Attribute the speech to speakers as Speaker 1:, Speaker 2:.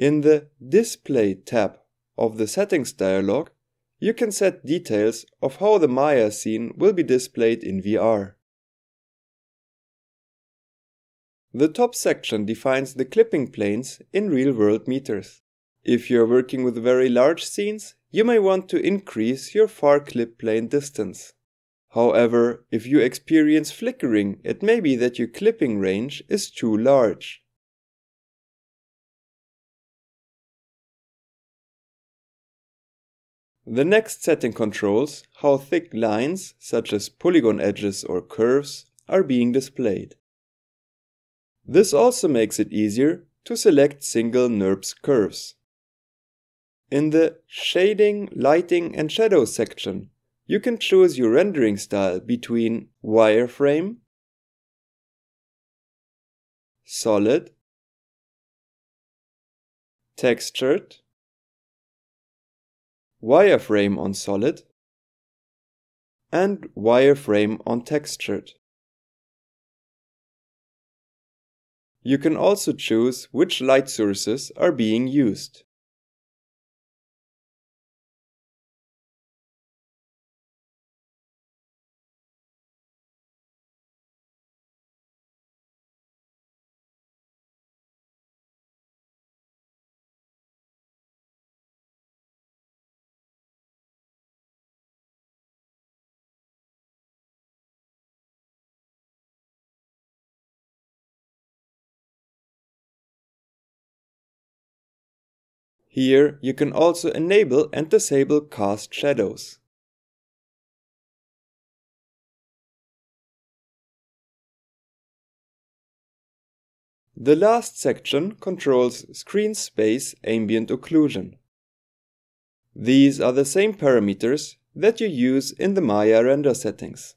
Speaker 1: In the Display tab of the Settings dialog, you can set details of how the Maya scene will be displayed in VR. The top section defines the clipping planes in real-world meters. If you're working with very large scenes, you may want to increase your far clip plane distance. However, if you experience flickering, it may be that your clipping range is too large. The next setting controls how thick lines, such as polygon edges or curves, are being displayed. This also makes it easier to select single NURBS curves. In the Shading, Lighting and Shadow section, you can choose your rendering style between wireframe, solid,
Speaker 2: textured, wireframe on solid, and wireframe on textured. You can also choose which light sources are being used. Here you can also enable and disable cast shadows. The last section
Speaker 1: controls screen space ambient occlusion. These are the same parameters that you use in the Maya render settings.